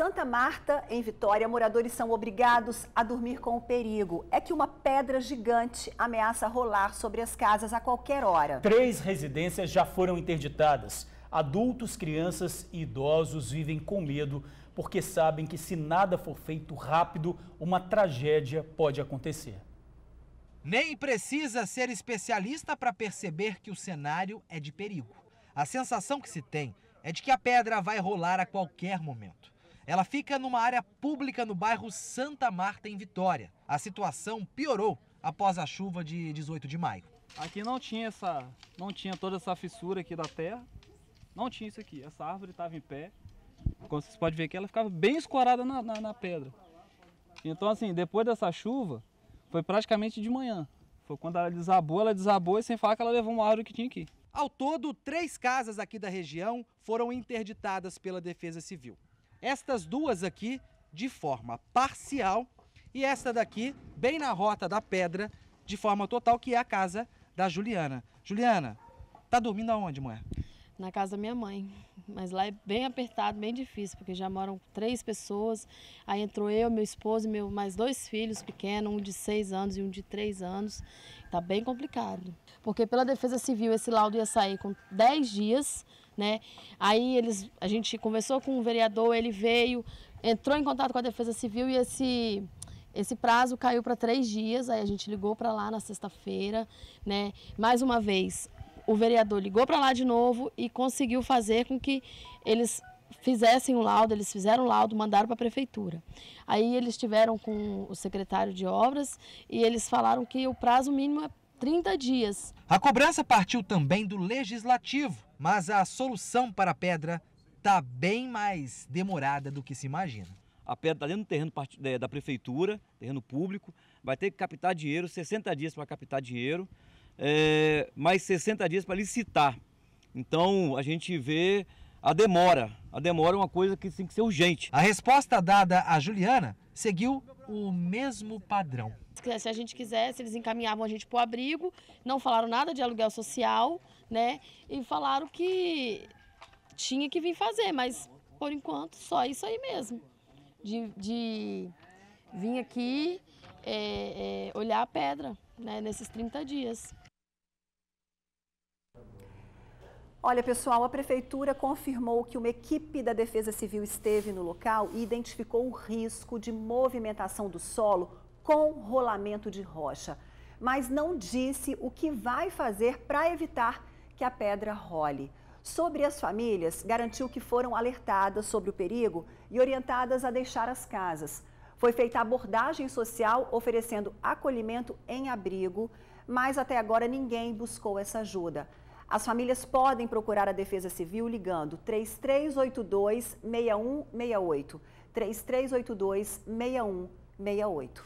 Santa Marta, em Vitória, moradores são obrigados a dormir com o perigo. É que uma pedra gigante ameaça rolar sobre as casas a qualquer hora. Três residências já foram interditadas. Adultos, crianças e idosos vivem com medo porque sabem que se nada for feito rápido, uma tragédia pode acontecer. Nem precisa ser especialista para perceber que o cenário é de perigo. A sensação que se tem é de que a pedra vai rolar a qualquer momento. Ela fica numa área pública no bairro Santa Marta, em Vitória. A situação piorou após a chuva de 18 de maio. Aqui não tinha essa, não tinha toda essa fissura aqui da terra. Não tinha isso aqui. Essa árvore estava em pé. Como vocês podem ver aqui, ela ficava bem escorada na, na, na pedra. Então assim, depois dessa chuva, foi praticamente de manhã. Foi quando ela desabou, ela desabou e sem falar que ela levou uma árvore que tinha aqui. Ao todo, três casas aqui da região foram interditadas pela Defesa Civil. Estas duas aqui de forma parcial e esta daqui bem na rota da pedra de forma total, que é a casa da Juliana. Juliana, tá dormindo aonde, Moé Na casa da minha mãe. Mas lá é bem apertado, bem difícil, porque já moram três pessoas. Aí entrou eu, meu esposo e meu, mais dois filhos pequenos, um de seis anos e um de três anos. Tá bem complicado. Porque pela Defesa Civil esse laudo ia sair com dez dias, né? Aí eles, a gente conversou com o vereador, ele veio, entrou em contato com a Defesa Civil e esse esse prazo caiu para três dias, aí a gente ligou para lá na sexta-feira, né? Mais uma vez, o vereador ligou para lá de novo e conseguiu fazer com que eles fizessem o laudo, eles fizeram o laudo, mandaram para a prefeitura. Aí eles tiveram com o secretário de obras e eles falaram que o prazo mínimo é 30 dias. A cobrança partiu também do legislativo, mas a solução para a pedra está bem mais demorada do que se imagina. A pedra está dentro do terreno é, da prefeitura, terreno público, vai ter que captar dinheiro, 60 dias para captar dinheiro é, mais 60 dias para licitar. Então a gente vê a demora. A demora é uma coisa que tem que ser urgente. A resposta dada a Juliana seguiu o mesmo padrão. Se a gente quisesse, eles encaminhavam a gente para o abrigo, não falaram nada de aluguel social, né? E falaram que tinha que vir fazer, mas por enquanto só isso aí mesmo. De, de vir aqui é, é, olhar a pedra né, nesses 30 dias. Olha, pessoal, a prefeitura confirmou que uma equipe da Defesa Civil esteve no local e identificou o risco de movimentação do solo com rolamento de rocha, mas não disse o que vai fazer para evitar que a pedra role. Sobre as famílias, garantiu que foram alertadas sobre o perigo e orientadas a deixar as casas. Foi feita abordagem social oferecendo acolhimento em abrigo, mas até agora ninguém buscou essa ajuda. As famílias podem procurar a Defesa Civil ligando 3382 6168. 3382 6168.